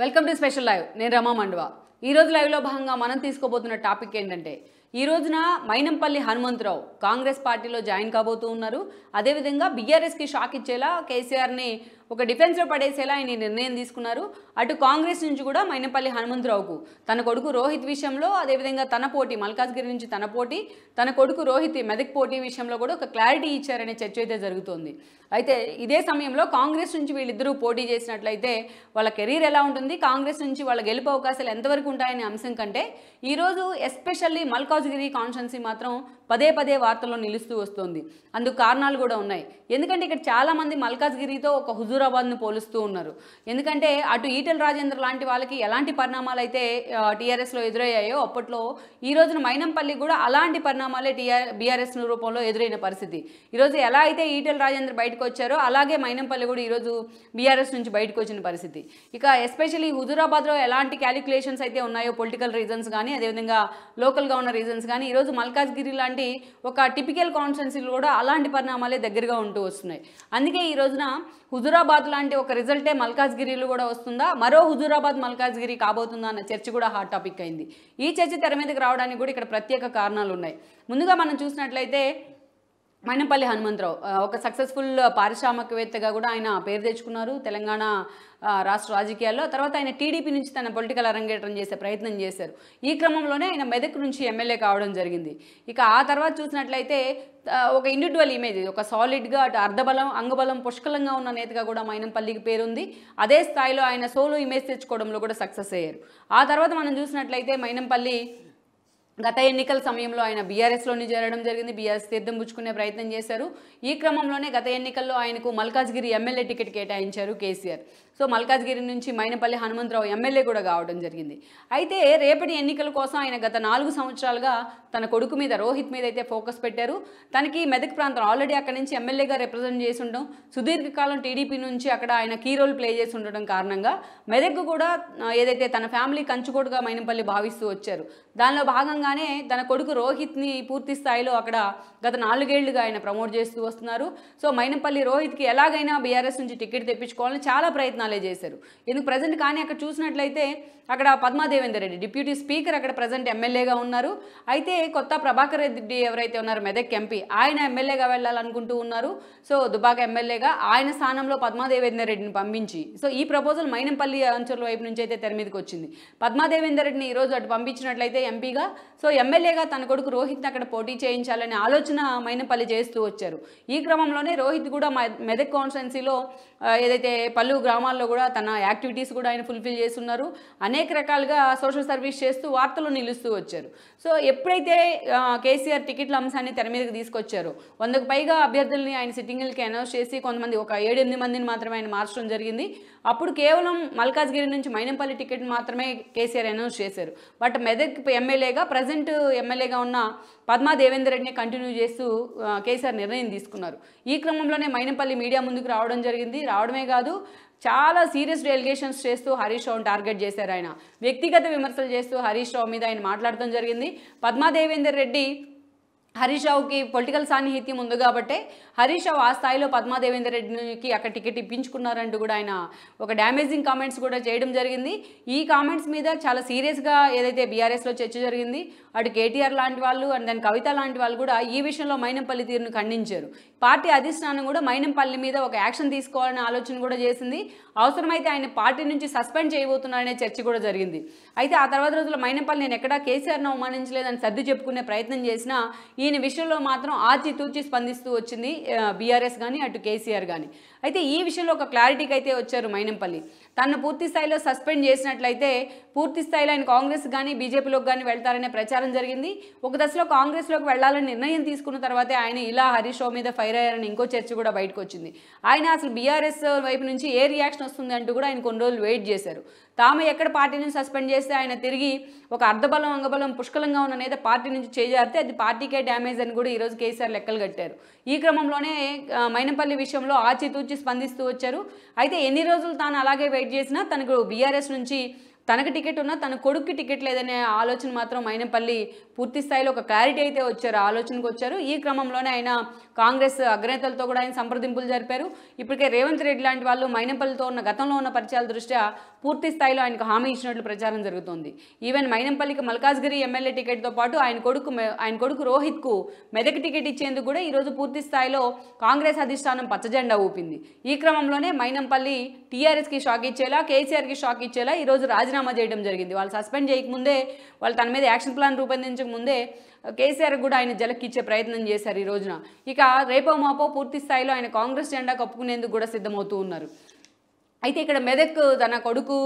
welcome to special live నేను రమా మండువా ఈరోజు లైవ్లో భాగంగా మనం తీసుకోబోతున్న టాపిక్ ఏంటంటే ఈ రోజున మైనంపల్లి హనుమంతరావు కాంగ్రెస్ పార్టీలో జాయిన్ కాబోతూ ఉన్నారు అదేవిధంగా బీఆర్ఎస్కి షాక్ ఇచ్చేలా కేసీఆర్ని ఒక డిఫెన్స్లో పడేసేలా ఆయన నిర్ణయం తీసుకున్నారు అటు కాంగ్రెస్ నుంచి కూడా మైనపల్లి హనుమంతరావుకు తన కొడుకు రోహిత్ విషయంలో అదేవిధంగా తన పోటీ మల్కాజ్గిరి నుంచి తన పోటీ తన కొడుకు రోహిత్ మెదక్ పోటీ విషయంలో కూడా ఒక క్లారిటీ ఇచ్చారనే చర్చ అయితే జరుగుతోంది అయితే ఇదే సమయంలో కాంగ్రెస్ నుంచి వీళ్ళిద్దరూ పోటీ చేసినట్లయితే వాళ్ళ కెరీర్ ఎలా ఉంటుంది కాంగ్రెస్ నుంచి వాళ్ళ గెలుపు అవకాశాలు ఎంతవరకు ఉంటాయనే అంశం కంటే ఈరోజు ఎస్పెషల్లీ మల్కాజ్గిరి కాన్స్టెన్సీ మాత్రం పదే పదే వార్తల్లో నిలుస్తూ వస్తుంది అందుకు కారణాలు కూడా ఉన్నాయి ఎందుకంటే ఇక్కడ చాలామంది మల్కాజ్గిరితో ఒక హుజూరాబాద్ను పోలుస్తూ ఉన్నారు ఎందుకంటే అటు ఈటల రాజేంద్ర లాంటి వాళ్ళకి ఎలాంటి పరిణామాలు అయితే టీఆర్ఎస్లో ఎదురయ్యాయో అప్పట్లో ఈ రోజున మైనంపల్లి కూడా అలాంటి పరిణామాలే టీఆర్ బీఆర్ఎస్ రూపంలో ఎదురైన పరిస్థితి ఈరోజు ఎలా అయితే ఈటల రాజేంద్ర బయటకు వచ్చారో అలాగే మైనంపల్లి కూడా ఈరోజు బీఆర్ఎస్ నుంచి బయటకు వచ్చిన పరిస్థితి ఇక ఎస్పెషల్లీ హుజూరాబాద్లో ఎలాంటి క్యాలిక్యులేషన్స్ అయితే ఉన్నాయో పొలిటికల్ రీజన్స్ కానీ అదేవిధంగా లోకల్గా ఉన్న రీజన్స్ కానీ ఈరోజు మల్కాజ్గిరి లాంటి కాబట్టి ఒక టిపికల్ కాన్స్టెన్సీలు కూడా అలాంటి పరిణామాలే దగ్గరగా ఉంటూ వస్తున్నాయి అందుకే ఈ రోజున హుజూరాబాద్ లాంటి ఒక రిజల్టే మల్కాజ్గిరిలో కూడా వస్తుందా మరో హుజూరాబాద్ మల్కాజ్గిరి కాబోతుందా అన్న చర్చ కూడా హాట్ టాపిక్ అయింది ఈ చర్చ తెర మీదకి రావడానికి కూడా ఇక్కడ ప్రత్యేక కారణాలు ఉన్నాయి ముందుగా మనం చూసినట్లయితే మైనంపల్లి హనుమంతరావు ఒక సక్సెస్ఫుల్ పారిశ్రామికవేత్తగా కూడా ఆయన పేరు తెచ్చుకున్నారు తెలంగాణ రాష్ట్ర రాజకీయాల్లో తర్వాత ఆయన టీడీపీ నుంచి తన పొలిటికల్ అరంగేట్రం చేసే ప్రయత్నం చేశారు ఈ క్రమంలోనే ఆయన మెదక్ నుంచి ఎమ్మెల్యే కావడం జరిగింది ఇక ఆ తర్వాత చూసినట్లయితే ఒక ఇండివిజువల్ ఇమేజ్ ఒక సాలిడ్గా అటు అర్ధబలం అంగబలం పుష్కలంగా ఉన్న నేతగా కూడా మైనంపల్లికి పేరుంది అదే స్థాయిలో ఆయన సోలో ఇమేజ్ తెచ్చుకోవడంలో కూడా సక్సెస్ అయ్యారు ఆ తర్వాత మనం చూసినట్లయితే మైనంపల్లి గత ఎన్నికల సమయంలో ఆయన బీఆర్ఎస్లోనే చేరడం జరిగింది బీఆర్ఎస్ తీర్థం పుచ్చుకునే ప్రయత్నం చేశారు ఈ క్రమంలోనే గత ఎన్నికల్లో ఆయనకు మల్కాజ్గిరి ఎమ్మెల్యే టికెట్ కేటాయించారు కేసీఆర్ సో మల్కాజ్గిరి నుంచి మైనపల్లి హనుమంతరావు ఎమ్మెల్యే కూడా కావడం జరిగింది అయితే రేపటి ఎన్నికల కోసం ఆయన గత నాలుగు సంవత్సరాలుగా తన కొడుకు మీద రోహిత్ మీద అయితే ఫోకస్ పెట్టారు తనకి మెదక్ ప్రాంతం ఆల్రెడీ అక్కడి నుంచి ఎమ్మెల్యేగా రిప్రజెంట్ చేసి ఉండడం సుదీర్ఘకాలం టీడీపీ నుంచి అక్కడ ఆయన కీ రోల్ ప్లే చేసి ఉండడం కారణంగా మెదక్ కూడా ఏదైతే తన ఫ్యామిలీ కంచుకోడుగా మైనపల్లి భావిస్తూ వచ్చారు దానిలో భాగంగా భాగంగానే తన కొడుకు రోహిత్ని పూర్తి స్థాయిలో అక్కడ గత నాలుగేళ్లుగా ఆయన ప్రమోట్ చేస్తూ వస్తున్నారు సో మైనపల్లి రోహిత్కి ఎలాగైనా బీఆర్ఎస్ నుంచి టికెట్ తెప్పించుకోవాలని చాలా ప్రయత్నాలే చేశారు ఎందుకు ప్రజెంట్ కానీ అక్కడ చూసినట్లయితే అక్కడ పద్మా దేవేందర్ రెడ్డి డిప్యూటీ స్పీకర్ అక్కడ ప్రజెంట్ ఎమ్మెల్యేగా ఉన్నారు అయితే కొత్త ప్రభాకర్ రెడ్డి ఎవరైతే ఉన్నారో మెదక్ ఎంపీ ఆయన ఎమ్మెల్యేగా వెళ్ళాలనుకుంటూ ఉన్నారు సో దుబాక ఎమ్మెల్యేగా ఆయన స్థానంలో పద్మా దేవేందర్ రెడ్డిని పంపించి సో ఈ ప్రపోజల్ మైనంపల్లి అంచుల వైపు నుంచి అయితే తెర మీదకి వచ్చింది పద్మా దేవేందర్ రెడ్డిని ఈరోజు అటు పంపించినట్లయితే ఎంపీగా సో ఎమ్మెల్యేగా తన కొడుకు రోహిత్ని అక్కడ పోటీ చేయించాలనే ఆలోచన మైనపల్లి చేస్తూ వచ్చారు ఈ క్రమంలోనే రోహిత్ కూడా మెదక్ కాన్స్టెన్సీలో ఏదైతే పలు గ్రామాల్లో కూడా తన యాక్టివిటీస్ కూడా ఆయన ఫుల్ఫిల్ చేస్తున్నారు అనేక రకాలుగా సోషల్ సర్వీస్ చేస్తూ వార్తలు నిలుస్తూ వచ్చారు సో ఎప్పుడైతే కేసీఆర్ టికెట్ల అంశాన్ని తెర మీదకి తీసుకొచ్చారు వందకు పైగా అభ్యర్థుల్ని ఆయన సిట్టింగ్లకి అనౌన్స్ చేసి కొంతమంది ఒక ఏడెనిమిది మందిని మాత్రమే ఆయన మార్చడం జరిగింది అప్పుడు కేవలం మల్కాజ్గిరి నుంచి మైనంపల్లి టికెట్ మాత్రమే కేసీఆర్ అనౌన్స్ చేశారు బట్ మెదక్ ఎమ్మెల్యేగా ప్రజెంట్ ఎమ్మెల్యేగా ఉన్న పద్మా దేవేందర్ రెడ్డిని కంటిన్యూ చేస్తూ కేసీఆర్ నిర్ణయం తీసుకున్నారు ఈ క్రమంలోనే మైనపల్లి మీడియా ముందుకు రావడం జరిగింది రావడమే కాదు చాలా సీరియస్ డెలిగేషన్స్ చేస్తూ హరీష్ రావును టార్గెట్ చేశారు ఆయన వ్యక్తిగత విమర్శలు చేస్తూ హరీష్ రావు మీద ఆయన మాట్లాడటం జరిగింది పద్మా దేవేందర్ రెడ్డి హరీష్ రావుకి పొలిటికల్ సాన్నిహిత్యం ఉంది కాబట్టి హరీష్ రావు ఆ స్థాయిలో పద్మా దేవేందర్ రెడ్డికి అక్కడ టికెట్ ఇప్పించుకున్నారంటూ కూడా ఆయన ఒక డ్యామేజింగ్ కామెంట్స్ కూడా చేయడం జరిగింది ఈ కామెంట్స్ మీద చాలా సీరియస్గా ఏదైతే బీఆర్ఎస్లో చర్చ జరిగింది అటు కేటీఆర్ లాంటి వాళ్ళు అండ్ దాని కవిత లాంటి వాళ్ళు కూడా ఈ విషయంలో మైనంపల్లి తీరును ఖండించారు పార్టీ అధిష్టానం కూడా మైనంపల్లి మీద ఒక యాక్షన్ తీసుకోవాలనే ఆలోచన కూడా చేసింది అవసరమైతే ఆయన పార్టీ నుంచి సస్పెండ్ చేయబోతున్నారనే చర్చ కూడా జరిగింది అయితే ఆ తర్వాత రోజుల్లో మైనంపల్లి నేను ఎక్కడా కేసీఆర్ను అవమానించలేదని సర్ది చెప్పుకునే ప్రయత్నం చేసినా ఈయన విషయంలో మాత్రం ఆచితూచి స్పందిస్తూ వచ్చింది బీఆర్ఎస్ కానీ అటు కేసీఆర్ కానీ అయితే ఈ విషయంలో ఒక క్లారిటీకి అయితే వచ్చారు మైనంపల్లి తనను పూర్తి స్థాయిలో సస్పెండ్ చేసినట్లయితే పూర్తి స్థాయిలో ఆయన కాంగ్రెస్ కానీ బీజేపీలోకి కానీ వెళ్తారనే ప్రచారం జరిగింది ఒక దశలో కాంగ్రెస్లోకి వెళ్లాలని నిర్ణయం తీసుకున్న తర్వాతే ఆయన ఇలా హరీష్ రావు మీద ఫైర్ అయ్యారని ఇంకో చర్చ కూడా బయటకు వచ్చింది ఆయన అసలు బీఆర్ఎస్ వైపు నుంచి ఏ రియాక్షన్ వస్తుంది అంటూ కూడా ఆయన కొన్ని రోజులు వెయిట్ చేశారు తాము ఎక్కడ పార్టీ నుంచి సస్పెండ్ చేస్తే ఆయన తిరిగి ఒక అర్ధబలం అంగబలం పుష్కలంగా ఉన్న నేత పార్టీ నుంచి చేజారితే అది పార్టీకే డ్యామేజ్ అని కూడా ఈరోజు కేసీఆర్ లెక్కలు కట్టారు ఈ క్రమంలోనే మైనంపల్లి విషయంలో ఆచితూచి స్పందిస్తూ వచ్చారు అయితే ఎన్ని రోజులు తాను అలాగే వెయిట్ చేసినా తనకు బీఆర్ఎస్ నుంచి తనకు టికెట్ ఉన్నా తన కొడుక్కి టికెట్ లేదనే ఆలోచన మాత్రం మైనపల్లి పూర్తి స్థాయిలో ఒక క్లారిటీ అయితే వచ్చారు ఆలోచనకు వచ్చారు ఈ క్రమంలోనే ఆయన కాంగ్రెస్ అగ్రనేతలతో కూడా ఆయన సంప్రదింపులు జరిపారు ఇప్పటికే రేవంత్ రెడ్డి లాంటి వాళ్ళు మైనంపల్లితో ఉన్న గతంలో ఉన్న పరిచయాల దృష్ట్యా పూర్తి స్థాయిలో ఆయనకు హామీ ఇచ్చినట్లు ప్రచారం జరుగుతోంది ఈవెన్ మైనంపల్లికి మల్కాజ్గిరి ఎమ్మెల్యే టికెట్తో పాటు ఆయన కొడుకు ఆయన కొడుకు రోహిత్కు మెదక్ టికెట్ ఇచ్చేందుకు కూడా ఈరోజు పూర్తి స్థాయిలో కాంగ్రెస్ అధిష్టానం పచ్చజెండా ఊపింది ఈ క్రమంలోనే మైనంపల్లి టీఆర్ఎస్కి షాక్ ఇచ్చేలా కేసీఆర్కి షాక్ ఇచ్చేలా ఈరోజు రాజీనామా చేయడం జరిగింది వాళ్ళు సస్పెండ్ చేయకముందే వాళ్ళు తన మీద యాక్షన్ ప్లాన్ రూపొందించక ముందే కేసీఆర్ కూడా ఆయన జలక్కిచ్చే ప్రయత్నం చేశారు ఈ రోజున ఇక రేపో మాపో పూర్తి స్థాయిలో ఆయన కాంగ్రెస్ జెండా కప్పుకునేందుకు కూడా సిద్ధమవుతూ ఉన్నారు అయితే ఇక్కడ మెదక్ తన కొడుకు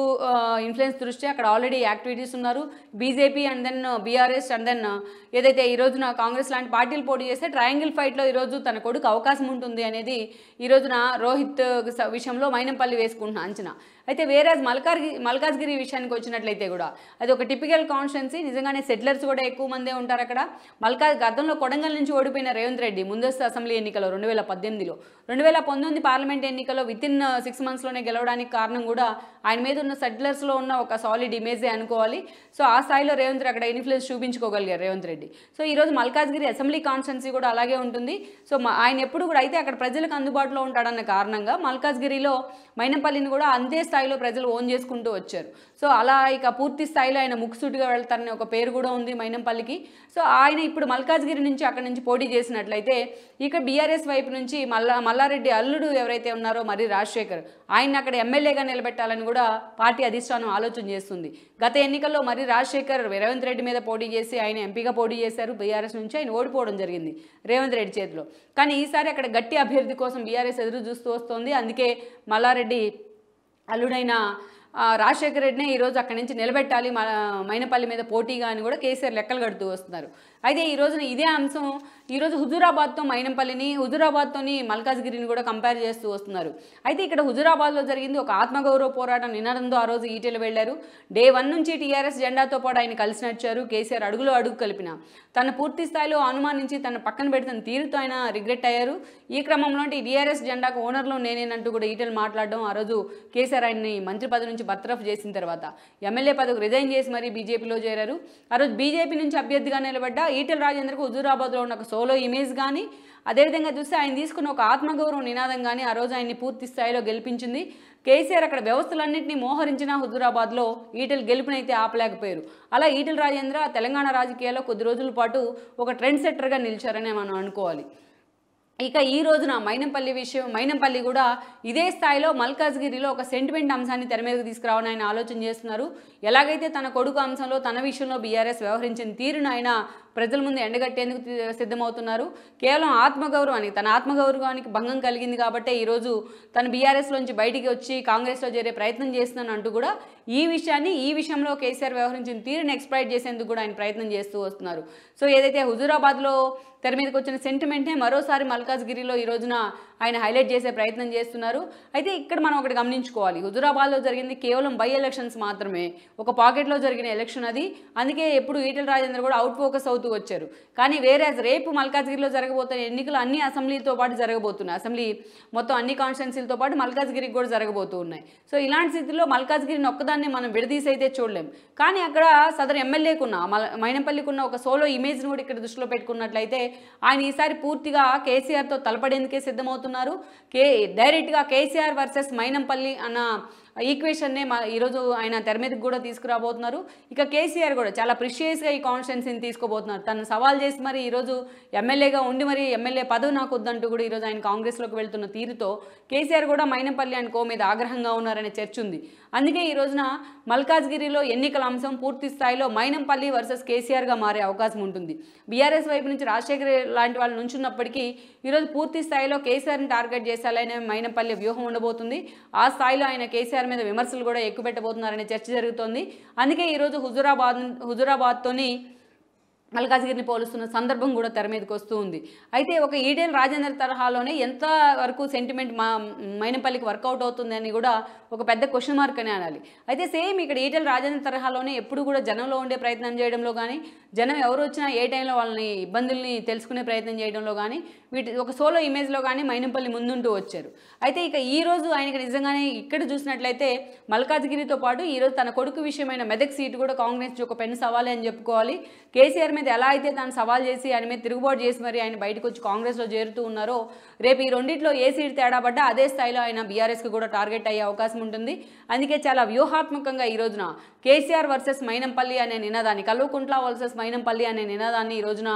ఇన్ఫ్లుయెన్స్ దృష్ట్యా అక్కడ ఆల్రెడీ యాక్టివిటీస్ ఉన్నారు BJP and then BRS and then ఏదైతే ఈ రోజున కాంగ్రెస్ లాంటి పార్టీలు పోటీ చేస్తే ట్రయాంగిల్ ఫైట్లో ఈరోజు తన కొడుకు అవకాశం ఉంటుంది అనేది ఈ రోజున రోహిత్ విషయంలో మైనంపల్లి వేసుకుంటున్న అంచనా అయితే వేరే మల్కార్గి మల్కాజ్గిరి విషయానికి వచ్చినట్లయితే కూడా అది ఒక టిపికల్ కాన్స్టెన్సీ నిజంగానే సెటిలర్స్ కూడా ఎక్కువ మందే ఉంటారు అక్కడ మల్కాజ్ గతంలో కొడంగల్ నుంచి ఓడిపోయిన రేవంత్ రెడ్డి ముందస్తు అసెంబ్లీ ఎన్నికలో రెండు వేల పద్దెనిమిదిలో రెండు వేల పంతొమ్మిది పార్లమెంట్ ఎన్నికల్లో విత్ ఇన్ uh, సిక్స్ మంత్స్లోనే గెలవడానికి కారణం కూడా ఆయన మీద ఉన్న సెటిలర్స్లో ఉన్న ఒక సాలిడ్ ఇమేజే అనుకోవాలి సో ఆ స్థాయిలో రేవంత్ అక్కడ ఇన్ఫ్లుయెన్స్ చూపించుకోగలిగారు రేవంత్ రెడ్డి సో ఈరోజు మల్కాజ్గిరి అసెంబ్లీ కాన్స్టెన్సీ కూడా అలాగే ఉంటుంది సో ఆయన ఎప్పుడు కూడా అయితే అక్కడ ప్రజలకు అందుబాటులో ఉంటాడన్న కారణంగా మల్కాజ్గిరిలో మైనపల్లిని కూడా అంతే స్థాయిలో ప్రజలు ఓన్ చేసుకుంటూ వచ్చారు సో అలా ఇక పూర్తి స్థాయిలో ఆయన ముక్కుసూటిగా వెళ్తారనే ఒక పేరు కూడా ఉంది మైనంపల్లికి సో ఆయన ఇప్పుడు మల్కాజ్గిరి నుంచి అక్కడి నుంచి పోటీ చేసినట్లయితే ఇక బీఆర్ఎస్ వైపు నుంచి మల్లా మల్లారెడ్డి అల్లుడు ఎవరైతే ఉన్నారో మరి రాజశేఖర్ ఆయన అక్కడ ఎమ్మెల్యేగా నిలబెట్టాలని కూడా పార్టీ అధిష్టానం ఆలోచన చేస్తుంది గత ఎన్నికల్లో మరి రాజశేఖర్ రేవంత్ రెడ్డి మీద పోటీ చేసి ఆయన ఎంపీగా పోటీ చేశారు బీఆర్ఎస్ నుంచి ఆయన ఓడిపోవడం జరిగింది రేవంత్ రెడ్డి చేతిలో కానీ ఈసారి అక్కడ గట్టి అభ్యర్థి కోసం బీఆర్ఎస్ ఎదురు చూస్తూ వస్తోంది అందుకే మల్లారెడ్డి అల్లుడైన రాజశేఖర రెడ్డినే ఈరోజు అక్కడి నుంచి నిలబెట్టాలి మైనపల్లి మీద పోటీగా అని కూడా కేసీఆర్ లెక్కలు కడుతూ వస్తున్నారు అయితే ఈ రోజున ఇదే అంశం ఈరోజు హుజూరాబాద్తో మైనంపల్లిని హుజూరాబాద్తోని మల్కాజ్గిరిని కూడా కంపేర్ చేస్తూ వస్తున్నారు అయితే ఇక్కడ హుజూరాబాద్లో జరిగింది ఒక ఆత్మగౌరవ పోరాటం నినాదంతో ఆ రోజు ఈటెలు వెళ్లారు డే వన్ నుంచి టీఆర్ఎస్ జెండాతో పాటు ఆయన కలిసి నడిచారు కేసీఆర్ అడుగులో అడుగు కలిపిన తను పూర్తి స్థాయిలో అనుమానించి తన పక్కన పెడుతున్న తీరుతో ఆయన రిగ్రెట్ అయ్యారు ఈ క్రమంలో టీఆర్ఎస్ జెండాకు ఓనర్లో నేనేనంటూ కూడా ఈటెలు మాట్లాడడం ఆ రోజు కేసీఆర్ ఆయన్ని మంత్రి పదవి నుంచి బర్తరఫ్ చేసిన తర్వాత ఎమ్మెల్యే పదవికి రిజైన్ చేసి మరీ బీజేపీలో చేరారు ఆ రోజు బీజేపీ నుంచి అభ్యర్థిగా నిలబడ్డ ఈటెల రాజేందర్కు హుజూరాబాద్లో ఉన్న ఒక సోలో ఇమేజ్ కానీ అదేవిధంగా చూస్తే ఆయన తీసుకున్న ఒక ఆత్మగౌరవం నినాదం కానీ ఆ రోజు ఆయన్ని పూర్తి స్థాయిలో గెలిపించింది కేసీఆర్ అక్కడ వ్యవస్థలన్నింటినీ మోహరించిన హుజూరాబాద్లో ఈటెలు గెలుపునైతే ఆపలేకపోయారు అలా ఈటెల రాజేంద్ర తెలంగాణ రాజకీయాల్లో కొద్ది రోజుల పాటు ఒక ట్రెండ్ సెట్టర్గా నిలిచారనే మనం అనుకోవాలి ఇక ఈ రోజున మైనంపల్లి విషయం మైనంపల్లి కూడా ఇదే స్థాయిలో మల్కాజ్గిరిలో ఒక సెంటిమెంట్ అంశాన్ని తెర మీదకు తీసుకురావని ఆయన ఆలోచన చేస్తున్నారు ఎలాగైతే తన కొడుకు అంశంలో తన విషయంలో బీఆర్ఎస్ వ్యవహరించిన తీరును ఆయన ప్రజల ముందు ఎండగట్టేందుకు సిద్ధమవుతున్నారు కేవలం ఆత్మగౌరవానికి తన ఆత్మగౌరవానికి భంగం కలిగింది కాబట్టి ఈరోజు తను బీఆర్ఎస్లోంచి బయటికి వచ్చి కాంగ్రెస్లో చేరే ప్రయత్నం చేస్తున్నాను అంటూ కూడా ఈ విషయాన్ని ఈ విషయంలో కేసీఆర్ వ్యవహరించిన తీరుని ఎక్స్ప్లైట్ చేసేందుకు కూడా ఆయన ప్రయత్నం చేస్తూ వస్తున్నారు సో ఏదైతే హుజూరాబాద్లో తెర మీదకి వచ్చిన సెంటిమెంట్నే మరోసారి మల్కాజ్గిరిలో ఈ రోజున ఆయన హైలైట్ చేసే ప్రయత్నం చేస్తున్నారు అయితే ఇక్కడ మనం ఒకటి గమనించుకోవాలి హుజురాబాద్లో జరిగింది కేవలం బై ఎలక్షన్స్ మాత్రమే ఒక పాకెట్లో జరిగిన ఎలక్షన్ అది అందుకే ఎప్పుడు ఈటల రాజేందర్ కూడా అవుట్ ఫోకస్ అవుతూ వచ్చారు కానీ వేరే రేపు మల్కాజ్గిరిలో జరగబోతున్న ఎన్నికలు అన్ని అసెంబ్లీతో పాటు జరగబోతున్నాయి అసెంబ్లీ మొత్తం అన్ని కాన్స్టిట్యున్సీలతో పాటు మల్కాజ్గిరికి కూడా జరగబోతూ ఉన్నాయి సో ఇలాంటి స్థితిలో మల్కాజ్గిరిని ఒక్కదాన్ని మనం విడదీసి అయితే చూడలేం కానీ అక్కడ సదరు ఎమ్మెల్యేకున్న ఉన్న ఒక సోలో ఇమేజ్ను కూడా ఇక్కడ దృష్టిలో పెట్టుకున్నట్లయితే ఆయన ఈసారి పూర్తిగా కేసీఆర్తో తలపడేందుకే సిద్ధమవుతున్నారు కే డైరెక్ట్గా కేసీఆర్ వర్సెస్ మైనంపల్లి అన్న ఈక్వేషన్నే మా ఈరోజు ఆయన తెర మీదకి కూడా తీసుకురాబోతున్నారు ఇక కేసీఆర్ కూడా చాలా ప్రిషియస్గా ఈ కాన్స్టిట్యున్సీని తీసుకోబోతున్నారు తను సవాల్ చేసి మరి ఈరోజు ఎమ్మెల్యేగా ఉండి మరి ఎమ్మెల్యే పదవి నాకు వద్దంటూ కూడా ఈరోజు ఆయన కాంగ్రెస్లోకి వెళ్తున్న తీరుతో కేసీఆర్ కూడా మైనపల్లి అండ్ కో మీద ఆగ్రహంగా ఉన్నారనే చర్చ ఉంది అందుకే ఈ రోజున మల్కాజ్గిరిలో ఎన్నికల అంశం పూర్తి స్థాయిలో మైనంపల్లి వర్సెస్ కేసీఆర్గా మారే అవకాశం ఉంటుంది బీఆర్ఎస్ వైపు నుంచి రాజశేఖర్ లాంటి వాళ్ళు నుంచున్నప్పటికీ ఈరోజు పూర్తి స్థాయిలో కేసీఆర్ని టార్గెట్ చేసేలానే మైనంపల్లి వ్యూహం ఉండబోతుంది ఆ స్థాయిలో ఆయన కేసీఆర్ గారి మీద విమర్శలు కూడా ఎక్కువ పెట్టబోతున్నారనే చర్చ జరుగుతోంది అందుకే ఈరోజు హుజురాబాద్ హుజురాబాద్తోని మల్కాజ్గిరిని పోలుస్తున్న సందర్భం కూడా తెర మీదకి వస్తూ ఉంది అయితే ఒక ఈడెన్ రాజేందర్ తరహాలోనే ఎంత వరకు సెంటిమెంట్ మా మైనపల్లికి వర్కౌట్ అవుతుందని కూడా ఒక పెద్ద క్వశ్చన్ మార్క్ అని అనాలి అయితే సేమ్ ఇక్కడ ఈటెల్ రాజేంద్ర తరహాలోనే ఎప్పుడు కూడా జనంలో ఉండే ప్రయత్నం చేయడంలో కానీ జనం ఎవరు వచ్చినా ఏ టైంలో వాళ్ళని ఇబ్బందుల్ని తెలుసుకునే ప్రయత్నం చేయడంలో కానీ వీటి ఒక సోలో ఇమేజ్లో కానీ మైనంపల్లి ముందుంటూ వచ్చారు అయితే ఇక ఈ రోజు ఆయనకి నిజంగానే ఇక్కడ చూసినట్లయితే మల్కాజ్గిరితో పాటు ఈరోజు తన కొడుకు విషయమైన మెదక్ సీటు కూడా కాంగ్రెస్ ఒక పెన్ను సవాలే అని చెప్పుకోవాలి కేసీఆర్ మీద మీద ఎలా అయితే తను సవాల్ చేసి ఆయన మీద తిరుగుబాటు చేసి మరి ఆయన బయటకు వచ్చి కాంగ్రెస్లో చేరుతూ ఉన్నారో రేపు ఈ రెండింటిలో ఏ సీట్ తేడా పడ్డా అదే స్థాయిలో ఆయన బీఆర్ఎస్కి కూడా టార్గెట్ అయ్యే అవకాశం ఉంటుంది అందుకే చాలా వ్యూహాత్మకంగా ఈ రోజున కేసీఆర్ వర్సెస్ మైనంపల్లి అనే నినాదాన్ని కల్వకుంట్ల వర్సెస్ మైనంపల్లి అనే నినాదాన్ని ఈ రోజున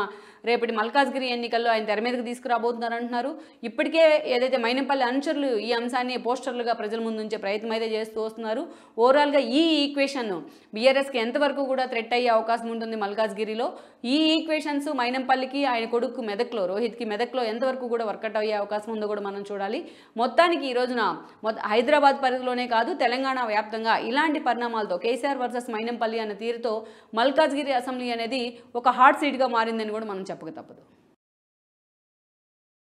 రేపటి మల్కాజ్గిరి ఎన్నికల్లో ఆయన తెర మీదకి తీసుకురాబోతున్నారు అంటున్నారు ఇప్పటికే ఏదైతే మైనంపల్లి అనుచరులు ఈ అంశాన్ని పోస్టర్లుగా ప్రజల ముందు ప్రయత్నం అయితే చేస్తూ వస్తున్నారు ఓవరాల్గా ఈ ఈక్వేషన్ బీఆర్ఎస్కి ఎంతవరకు కూడా థ్రెట్ అయ్యే అవకాశం ఉంటుంది మల్కాజ్గిరిలో ఈ ఈక్వేషన్స్ మైనంపల్లికి ఆయన కొడుకు మెదక్లో రోహిత్కి మెదక్లో ఎంతవరకు కూడా వర్కౌట్ అయ్యే అవకాశం ఉందో కూడా మనం చూడాలి మొత్తానికి ఈ రోజున హైదరాబాద్ పరిధిలోనే కాదు తెలంగాణ వ్యాప్తంగా ఇలాంటి పరిణామాలతో కేసీఆర్ వర్సెస్ మైనంపల్లి అనే తీరుతో మల్కాజ్గిరి అసెంబ్లీ అనేది ఒక హాట్ సీట్గా మారిందని కూడా మనం porque por